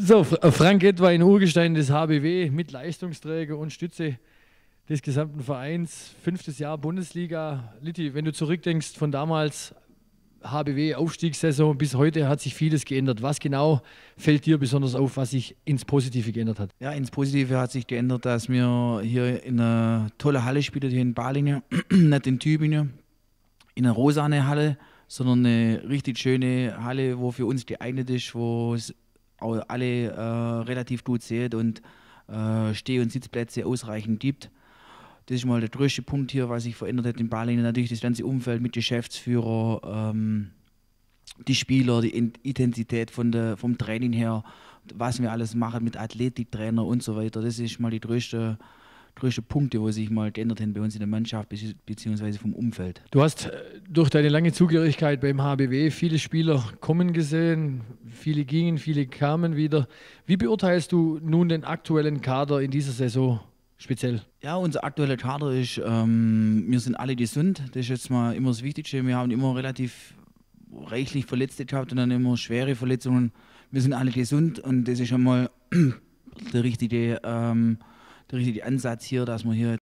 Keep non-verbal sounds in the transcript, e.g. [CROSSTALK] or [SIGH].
So, äh, Frank Edwein, Urgestein des HBW, mit Leistungsträger und Stütze des gesamten Vereins. Fünftes Jahr Bundesliga. Litti, wenn du zurückdenkst von damals, HBW, Aufstiegssaison bis heute hat sich vieles geändert. Was genau fällt dir besonders auf, was sich ins Positive geändert hat? Ja, ins Positive hat sich geändert, dass wir hier in einer tolle Halle spielen, hier in Balingen, [CLEARS THROAT] nicht in Tübingen, in einer rosane Halle, sondern eine richtig schöne Halle, wo für uns geeignet ist, wo es alle äh, relativ gut seht und äh, Steh- und Sitzplätze ausreichend gibt. Das ist mal der größte Punkt hier, was sich verändert hat in Balingen. Natürlich das ganze Umfeld mit Geschäftsführer, ähm, die Spieler, die Intensität von der, vom Training her, was wir alles machen mit Athletiktrainer und so weiter. Das ist mal die größte größte Punkte, wo sich mal geändert hat bei uns in der Mannschaft, bzw. vom Umfeld. Du hast äh, durch deine lange Zugehörigkeit beim HBW viele Spieler kommen gesehen, viele gingen, viele kamen wieder. Wie beurteilst du nun den aktuellen Kader in dieser Saison speziell? Ja, unser aktueller Kader ist, ähm, wir sind alle gesund. Das ist jetzt mal immer das Wichtigste. Wir haben immer relativ reichlich Verletzte gehabt und dann immer schwere Verletzungen. Wir sind alle gesund und das ist schon mal [CLEARS THROAT] der richtige, ähm, der richtige Ansatz hier, dass wir hier